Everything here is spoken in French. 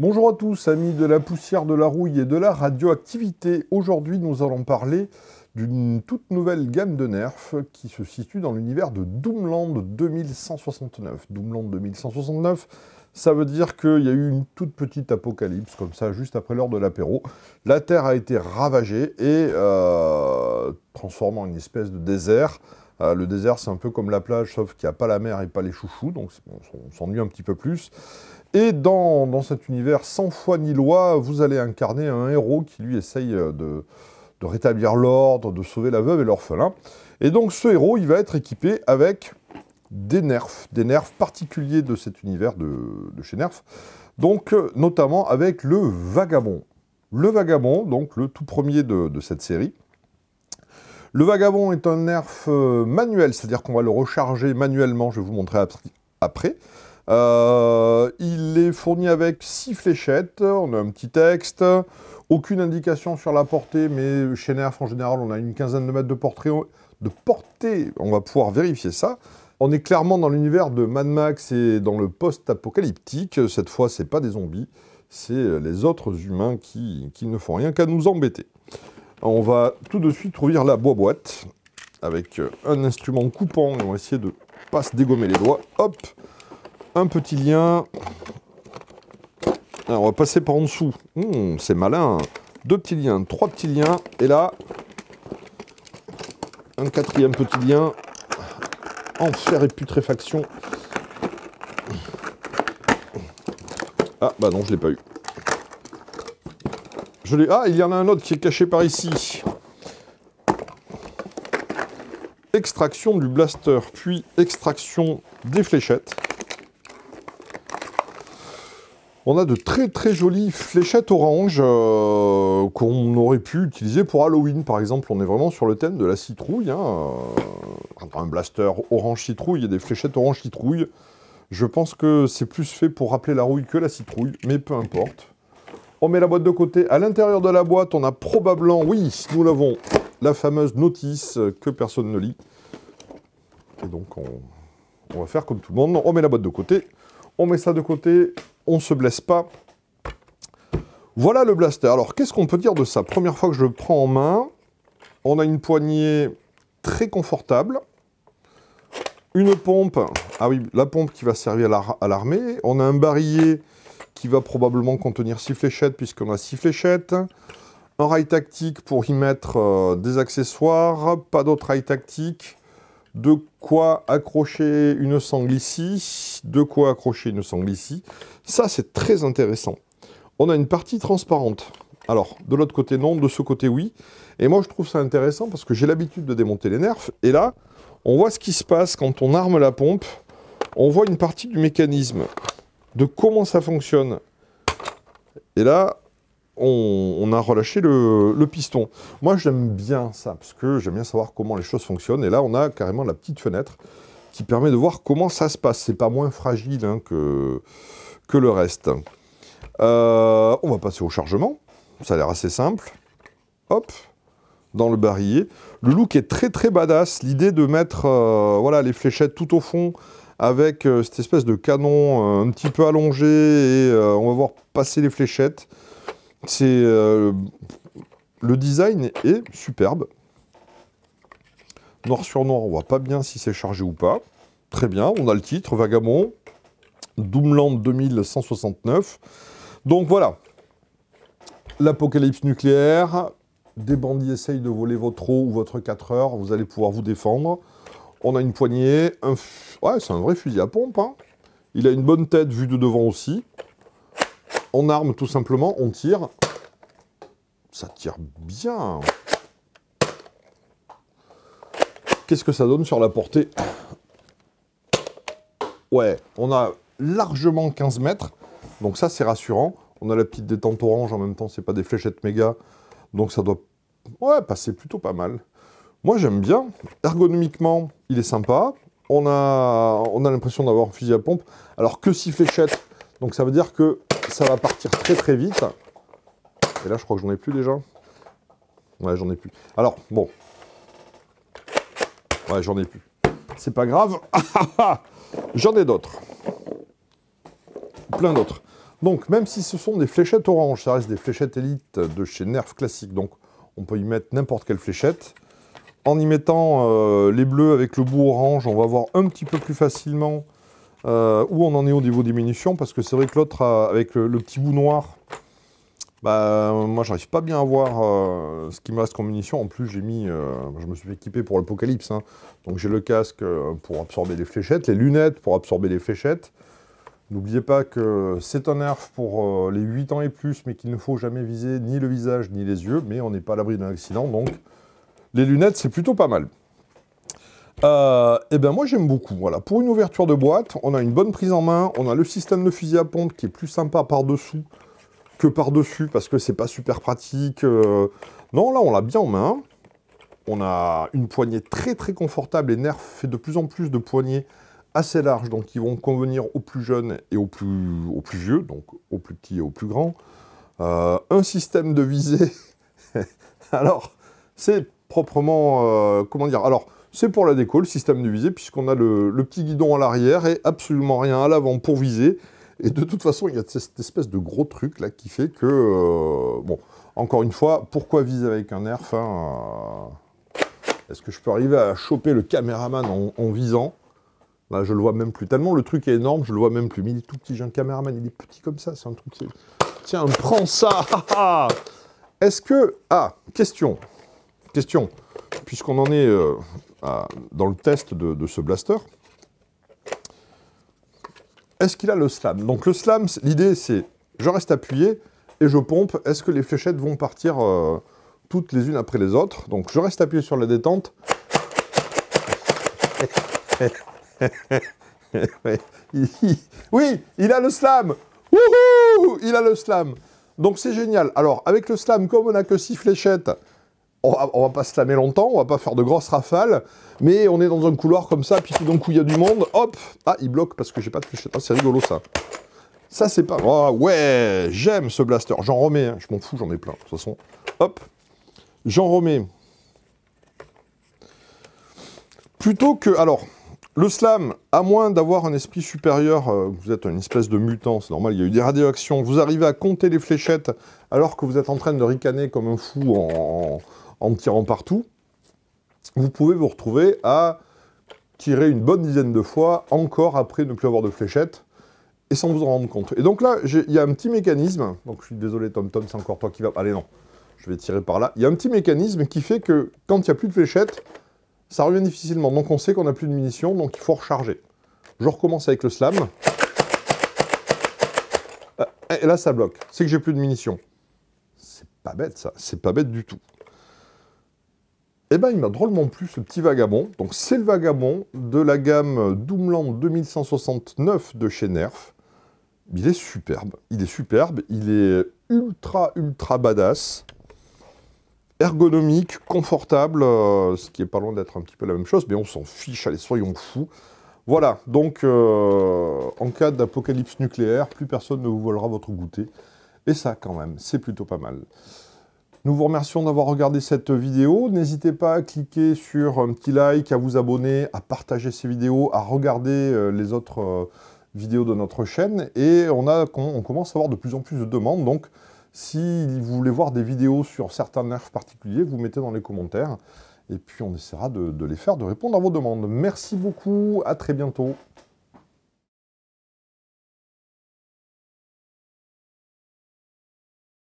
Bonjour à tous, amis de la poussière, de la rouille et de la radioactivité. Aujourd'hui, nous allons parler d'une toute nouvelle gamme de nerfs qui se situe dans l'univers de Doomland 2169. Doomland 2169, ça veut dire qu'il y a eu une toute petite apocalypse, comme ça, juste après l'heure de l'apéro. La Terre a été ravagée et euh, transformée en une espèce de désert. Euh, le désert, c'est un peu comme la plage, sauf qu'il n'y a pas la mer et pas les chouchous, donc on s'ennuie un petit peu plus. Et dans, cet univers sans foi ni loi, vous allez incarner un héros qui lui essaye euh, de, rétablir l'ordre, de sauver la veuve et l'orphelin. Et donc ce héros, il va être équipé avec des nerfs, des nerfs particuliers de cet univers de, chez Nerf. Donc euh, notamment avec le vagabond. Le vagabond, donc le tout premier de, de cette série. Le vagabond est un nerf euh, manuel, c'est-à-dire qu'on va le recharger manuellement, je vais vous montrer après. Euh, il est fourni avec six fléchettes, on a un petit texte, aucune indication sur la portée, mais chez Nerf en général on a une quinzaine de mètres de, portée, de portée, on va pouvoir vérifier ça. On est clairement dans l'univers de Mad Max et dans le post-apocalyptique, cette fois c'est pas des zombies, c'est les autres humains qui, ne font rien qu'à nous embêter. On va tout de suite ouvrir la boîte avec un instrument coupant et on va essayer de pas se dégommer les doigts. Hop un petit lien. Alors, on va passer par en dessous. Hmm, c'est malin. Deux petits liens, trois petits liens. Et là, un quatrième petit lien. Enfer et putréfaction. Ah, bah non, je l'ai pas eu. Je l'ai... Ah, il y en a un autre qui est caché par ici. Extraction du blaster, puis extraction des fléchettes on a de très très jolies fléchettes orange euh, qu'on aurait pu utiliser pour Halloween par exemple. On est vraiment sur le thème de la citrouille. Hein, euh, un blaster orange citrouille et des fléchettes orange citrouille. Je pense que c'est plus fait pour rappeler la rouille que la citrouille, mais peu importe. On met la boîte de côté. À l'intérieur de la boîte, on a probablement, oui, nous l'avons, la fameuse notice que personne ne lit. Et donc, on, on va faire comme tout le monde. On met la boîte de côté. On met ça de côté on se blesse pas. Voilà le blaster. Alors, qu'est-ce qu'on peut dire de ça Première fois que je le prends en main, on a une poignée très confortable, une pompe, ah oui, la pompe qui va servir à l'armée, on a un barillet qui va probablement contenir 6 fléchettes puisqu'on a 6 fléchettes, un rail tactique pour y mettre euh, des accessoires, pas d'autre rail tactique, de quoi accrocher une sangle ici, de quoi accrocher une sangle ici. Ça, c'est très intéressant. On a une partie transparente. Alors, de l'autre côté, non. De ce côté, oui. Et moi, je trouve ça intéressant parce que j'ai l'habitude de démonter les nerfs. Et là, on voit ce qui se passe quand on arme la pompe. On voit une partie du mécanisme, de comment ça fonctionne. Et là, on, a relâché le, piston. Moi, j'aime bien ça, parce que j'aime bien savoir comment les choses fonctionnent. Et là, on a carrément la petite fenêtre qui permet de voir comment ça se passe. C'est pas moins fragile hein, que, le reste. Euh, on va passer au chargement. Ça a l'air assez simple. Hop, dans le barillet. Le look est très très badass. L'idée de mettre euh, voilà, les fléchettes tout au fond avec euh, cette espèce de canon un petit peu allongé et on va voir passer les fléchettes. C'est euh, le design est superbe. Noir sur noir, on voit pas bien si c'est chargé ou pas. Très bien, on a le titre, Vagabond, Doomland 2169. Donc voilà, l'apocalypse nucléaire, des bandits essayent de voler votre eau ou votre 4 heures, vous allez pouvoir vous défendre. On a une poignée, ouais, c'est un vrai fusil à pompe. Hein. Il a une bonne tête vue de devant aussi on arme tout simplement, on tire. Ça tire bien. Qu'est-ce que ça donne sur la portée Ouais, on a largement 15 mètres. Donc ça, c'est rassurant. On a la petite détente orange en même temps, c'est pas des fléchettes méga. Donc ça doit ouais, passer plutôt pas mal. Moi, j'aime bien. Ergonomiquement, il est sympa. On a, on a l'impression d'avoir un fusil à pompe. Alors que si fléchette Donc ça veut dire que ça va partir très très vite. Et là, je crois que j'en ai plus déjà. Ouais, j'en ai plus. Alors, bon. Ouais, j'en ai plus. C'est pas grave. j'en ai d'autres. Plein d'autres. Donc, même si ce sont des fléchettes orange, ça reste des fléchettes élite de chez Nerf classique. Donc, on peut y mettre n'importe quelle fléchette. En y mettant euh, les bleus avec le bout orange, on va voir un petit peu plus facilement euh, où on en est au niveau diminution, parce que c'est vrai que l'autre, euh, avec le, petit bout noir, bah, moi, j'arrive pas bien à voir euh, ce qui me reste comme munitions. En plus, j'ai mis, je me suis équipé pour l'apocalypse. Hein. Donc, j'ai le casque pour absorber les fléchettes, les lunettes pour absorber les fléchettes. N'oubliez pas que c'est un nerf pour les 8 ans et plus, mais qu'il ne faut jamais viser ni le visage ni les yeux, mais on n'est pas à l'abri d'un accident, donc les lunettes, c'est plutôt pas mal et euh, eh bien moi j'aime beaucoup. Voilà, pour une ouverture de boîte, on a une bonne prise en main, on a le système de fusil à pompe qui est plus sympa par-dessous que par-dessus parce que c'est pas super pratique. Euh. Non, là on l'a bien en main. On a une poignée très très confortable et Nerf fait de plus en plus de poignées assez larges donc qui vont convenir aux plus jeunes et aux plus, au plus vieux, donc aux plus petits et aux plus grands. Euh, un système de visée. Alors, c'est proprement... comment dire Alors, c'est pour la déco, le système de visée, puisqu'on a le, petit guidon à l'arrière et absolument rien à l'avant pour viser. Et de toute façon, il y a cette espèce de gros truc là qui fait que... Euh, bon, encore une fois, pourquoi viser avec un nerf hein, euh, Est-ce que je peux arriver à choper le caméraman en, visant Là, je le vois même plus. Tellement le truc est énorme, je le vois même plus. Mais il est tout petit, j'ai un caméraman, il est petit comme ça, c'est un truc... Tiens, prends ça Est-ce que... Ah, question. Question. Puisqu'on en est... Euh, dans le test de, ce blaster. Est-ce qu'il a le slam Donc le slam, l'idée c'est, je reste appuyé et je pompe. Est-ce que les fléchettes vont partir euh, toutes les unes après les autres Donc je reste appuyé sur la détente. oui, il a le slam Il a le slam Donc c'est génial. Alors, avec le slam, comme on n'a que 6 fléchettes, on va, pas se lamer longtemps, on va pas faire de grosses rafales, mais on est dans un couloir comme ça, puis tout d'un coup il y a du monde, hop Ah, il bloque parce que j'ai pas de fléchette. Ah, c'est rigolo ça. Ça, c'est pas... Ah, ouais J'aime ce blaster. Jean remets, hein, je m'en fous, j'en ai plein. De toute façon, hop Jean remets. Plutôt que... Alors, le slam, à moins d'avoir un esprit supérieur, euh, vous êtes une espèce de mutant, c'est normal, il y a eu des radioactions, vous arrivez à compter les fléchettes alors que vous êtes en train de ricaner comme un fou en, en tirant partout, vous pouvez vous retrouver à tirer une bonne dizaine de fois, encore après ne plus avoir de fléchettes et sans vous en rendre compte. Et donc là, il y a un petit mécanisme, donc je suis désolé Tom Tom, c'est encore toi qui va... Allez non, je vais tirer par là. Il y a un petit mécanisme qui fait que quand il n'y a plus de fléchettes, ça revient difficilement. Donc on sait qu'on n'a plus de munitions, donc il faut recharger. Je recommence avec le slam. Euh, et là, ça bloque. C'est que j'ai plus de munitions. C'est pas bête, ça. C'est pas bête du tout. Eh bien, il m'a drôlement plu ce petit vagabond. Donc, c'est le vagabond de la gamme Doomland 2169 de chez Nerf. Il est superbe. Il est superbe. Il est ultra, ultra badass. Ergonomique, confortable, euh, ce qui est pas loin d'être un petit peu la même chose, mais on s'en fiche. Allez, soyons fous. Voilà. Donc, euh, en cas d'apocalypse nucléaire, plus personne ne vous volera votre goûter. Et ça, quand même, c'est plutôt pas mal. Nous vous remercions d'avoir regardé cette vidéo. N'hésitez pas à cliquer sur un petit like, à vous abonner, à partager ces vidéos, à regarder euh, les autres euh, vidéos de notre chaîne. Et on, commence à avoir de plus en plus de demandes. Donc, si vous voulez voir des vidéos sur certains nerfs particuliers, vous mettez dans les commentaires. Et puis, on essaiera de, de les faire, de répondre à vos demandes. Merci beaucoup, à très bientôt.